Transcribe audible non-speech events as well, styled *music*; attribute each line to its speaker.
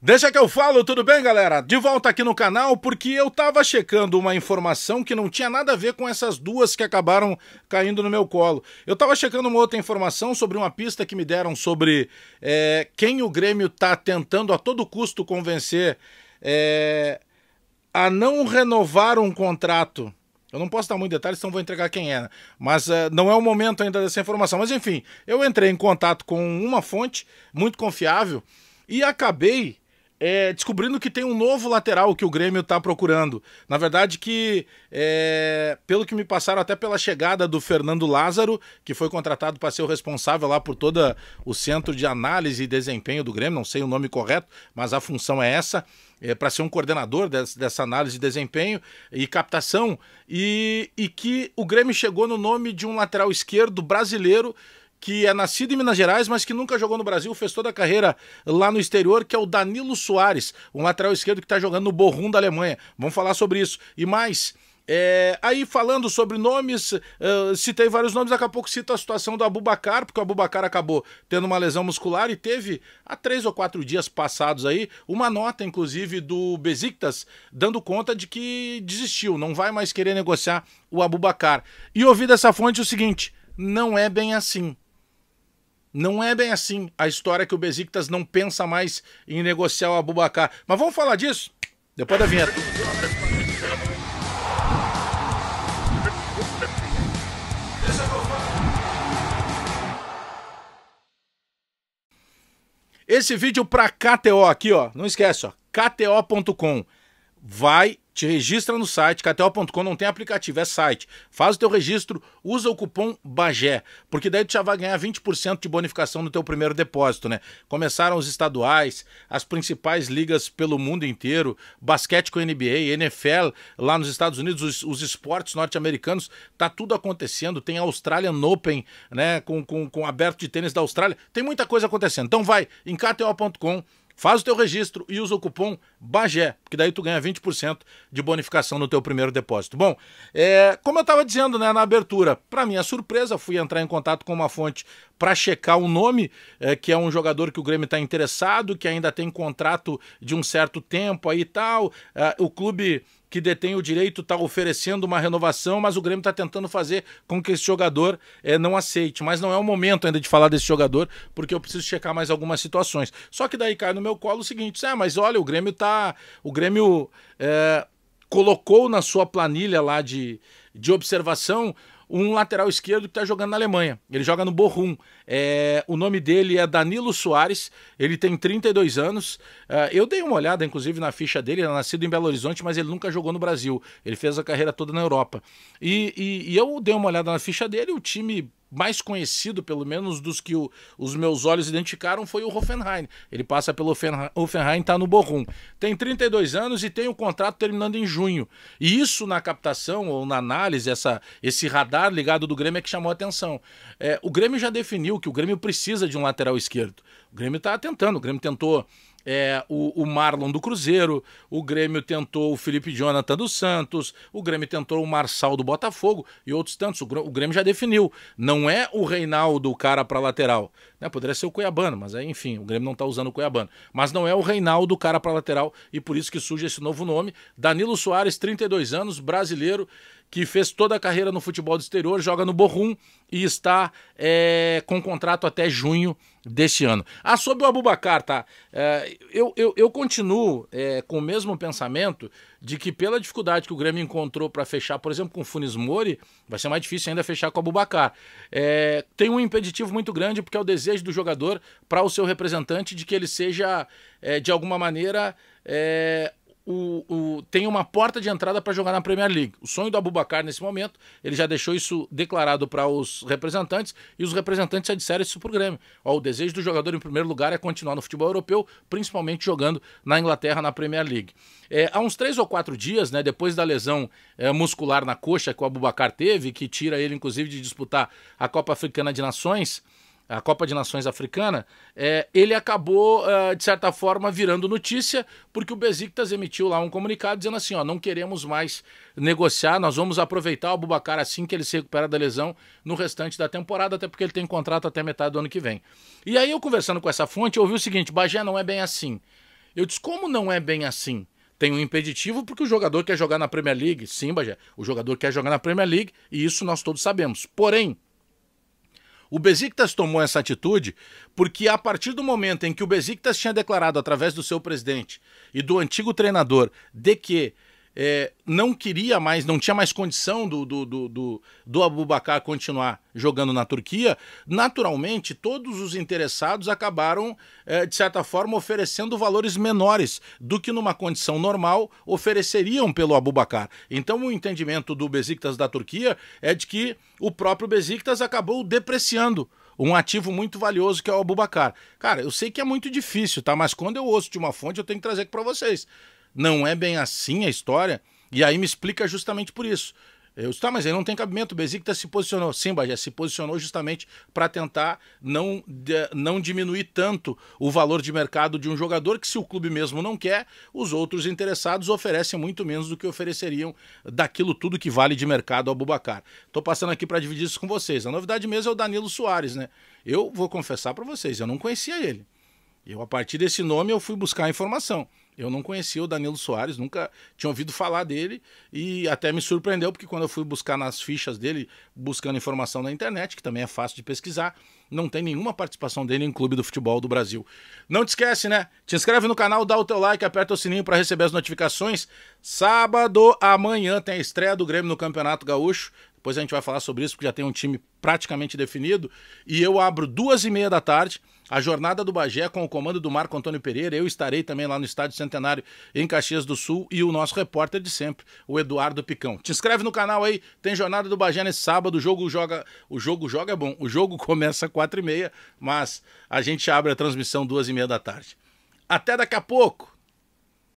Speaker 1: Deixa que eu falo, tudo bem, galera? De volta aqui no canal porque eu tava checando uma informação que não tinha nada a ver com essas duas que acabaram caindo no meu colo. Eu tava checando uma outra informação sobre uma pista que me deram sobre é, quem o Grêmio tá tentando a todo custo convencer é, a não renovar um contrato. Eu não posso dar muito detalhes, então vou entregar quem é. Né? Mas uh, não é o momento ainda dessa informação. Mas enfim, eu entrei em contato com uma fonte muito confiável e acabei é, descobrindo que tem um novo lateral que o Grêmio está procurando. Na verdade, que é, pelo que me passaram, até pela chegada do Fernando Lázaro, que foi contratado para ser o responsável lá por todo o centro de análise e desempenho do Grêmio, não sei o nome correto, mas a função é essa. É, para ser um coordenador dessa análise de desempenho e captação, e, e que o Grêmio chegou no nome de um lateral esquerdo brasileiro que é nascido em Minas Gerais, mas que nunca jogou no Brasil, fez toda a carreira lá no exterior, que é o Danilo Soares, um lateral esquerdo que está jogando no Borrum da Alemanha. Vamos falar sobre isso. E mais. É, aí falando sobre nomes, uh, citei vários nomes, daqui a pouco cito a situação do Abubacar, porque o Abubacar acabou tendo uma lesão muscular e teve há três ou quatro dias passados aí uma nota, inclusive, do Besiktas, dando conta de que desistiu, não vai mais querer negociar o Abubacar. E ouvi dessa fonte o seguinte: não é bem assim não é bem assim a história que o Besiktas não pensa mais em negociar o Abubacar. Mas vamos falar disso depois da vinheta. Esse vídeo para KTO aqui, ó. Não esquece, ó. KTO.com vai, te registra no site, KTO.com não tem aplicativo, é site. Faz o teu registro, usa o cupom BAGÉ, porque daí tu já vai ganhar 20% de bonificação no teu primeiro depósito, né? Começaram os estaduais, as principais ligas pelo mundo inteiro, basquete com NBA, NFL, lá nos Estados Unidos, os, os esportes norte-americanos, tá tudo acontecendo, tem a Australian Open, né, com, com, com aberto de tênis da Austrália, tem muita coisa acontecendo. Então vai em KTO.com, Faz o teu registro e usa o cupom BAGÉ, que daí tu ganha 20% de bonificação no teu primeiro depósito. Bom, é, como eu estava dizendo né, na abertura, para minha surpresa, fui entrar em contato com uma fonte para checar o nome, é, que é um jogador que o Grêmio está interessado, que ainda tem contrato de um certo tempo aí e tal. É, o clube que detém o direito está oferecendo uma renovação, mas o Grêmio está tentando fazer com que esse jogador é, não aceite. Mas não é o momento ainda de falar desse jogador, porque eu preciso checar mais algumas situações. Só que daí cai no meu colo o seguinte: é, mas olha, o Grêmio tá. O Grêmio. É, colocou na sua planilha lá de, de observação um lateral esquerdo que está jogando na Alemanha. Ele joga no Borrum. É, o nome dele é Danilo Soares, ele tem 32 anos. É, eu dei uma olhada, inclusive, na ficha dele, ele é nascido em Belo Horizonte, mas ele nunca jogou no Brasil. Ele fez a carreira toda na Europa. E, e, e eu dei uma olhada na ficha dele, o time mais conhecido, pelo menos dos que o, os meus olhos identificaram, foi o Hoffenheim. Ele passa pelo Hoffenheim, está no Bochum. Tem 32 anos e tem o contrato terminando em junho. E isso na captação ou na análise, essa, esse radar ligado do Grêmio é que chamou a atenção. É, o Grêmio já definiu que o Grêmio precisa de um lateral esquerdo. O Grêmio está tentando, o Grêmio tentou é, o, o, Marlon do Cruzeiro, o Grêmio tentou o Felipe Jonathan do Santos, o Grêmio tentou o Marçal do Botafogo e outros tantos. O, Grêmio já definiu. Não é o Reinaldo o cara para lateral. Né? Poderia ser o Cuiabano, mas aí, enfim, o Grêmio não está usando o Cuiabano. Mas não é o Reinaldo o cara para lateral e por isso que surge esse novo nome. Danilo Soares, 32 anos, brasileiro, que fez toda a carreira no futebol do exterior, joga no Borrum e está é, com contrato até junho deste ano. Ah, sobre o Abubacar, tá? É, eu, eu, eu, continuo é, com o mesmo pensamento de que pela dificuldade que o Grêmio encontrou para fechar, por exemplo, com o Funes Mori, vai ser mais difícil ainda fechar com o Abubacar. É, tem um impeditivo muito grande porque é o desejo desejo do jogador para o seu representante de que ele seja, é, de alguma maneira, é, o, o, tem uma porta de entrada para jogar na Premier League. O sonho do Abubacar nesse momento, ele já deixou isso declarado para os representantes e os representantes já disseram isso para o Grêmio. Ó, o desejo do jogador, em primeiro lugar, é continuar no futebol europeu, principalmente jogando na Inglaterra, na Premier League. É, há uns três ou quatro dias, né, depois da lesão é, muscular na coxa que o Abubacar teve, que tira ele, inclusive, de disputar a Copa Africana de Nações a Copa de Nações Africana, é, ele acabou, é, de certa forma, virando notícia, porque o Besiktas emitiu lá um comunicado dizendo assim: ó, não queremos mais negociar, nós vamos aproveitar o Abubacar assim que ele se recupera da lesão no restante da temporada, até porque ele tem contrato até metade do ano que vem. E aí eu conversando com essa fonte, eu ouvi o seguinte: Bagé não é bem assim. Eu disse: como não é bem assim? tem um impeditivo porque o jogador quer jogar na Premier League. Sim, Bajé, o jogador quer jogar na Premier League e isso nós todos sabemos. Porém, o Besiktas tomou essa atitude porque a partir do momento em que o Besiktas tinha declarado através do seu presidente e do antigo treinador de que é, não queria mais, não tinha mais condição do, do, do, do, do Abubacar continuar jogando na Turquia, naturalmente todos os interessados acabaram, é, de certa forma, oferecendo valores menores do que numa condição normal ofereceriam pelo Abubacar. Então o entendimento do Besiktas da Turquia é de que o próprio Besiktas acabou depreciando um ativo muito valioso que é o Abubacar. Cara, eu sei que é muito difícil, tá? Mas quando eu ouço de uma fonte, eu tenho que trazer aqui para vocês não é bem assim a história. E aí me explica justamente por isso. Eu disse, tá, mas aí não tem cabimento. O Besiktas se posicionou. Sim, Bagé, se posicionou justamente para tentar não, não diminuir tanto o valor de mercado de um jogador que, se o clube mesmo não quer, os outros interessados oferecem muito menos do que ofereceriam daquilo tudo que vale de mercado ao Bubacar. Estou passando aqui para dividir isso com vocês. A novidade mesmo é o Danilo Soares, né? Eu vou confessar para vocês, eu não conhecia ele. Eu, a partir desse nome, eu fui buscar a informação. Eu não conhecia o Danilo Soares, nunca tinha ouvido falar dele e até me surpreendeu, porque quando eu fui buscar nas fichas dele, buscando informação na internet, que também é fácil de pesquisar, não tem nenhuma participação dele em clube do futebol do Brasil. Não te esquece, né? Te inscreve no canal, dá o teu like, aperta o sininho para receber as notificações. Sábado, amanhã, tem a estreia do Grêmio no Campeonato Gaúcho. Depois a gente vai falar sobre isso, porque já tem um time praticamente definido. E eu abro duas e meia da tarde a jornada do Bagé com o comando do Marco Antônio Pereira. Eu estarei também lá no Estádio Centenário, em Caxias do Sul, e o nosso repórter de sempre, o Eduardo Picão. Te inscreve no canal aí, tem jornada do Bagé nesse sábado. O jogo joga, o jogo joga é bom. O jogo *laughs* começa quatro e meia, mas a gente abre a transmissão duas e meia da tarde. Até daqui a pouco.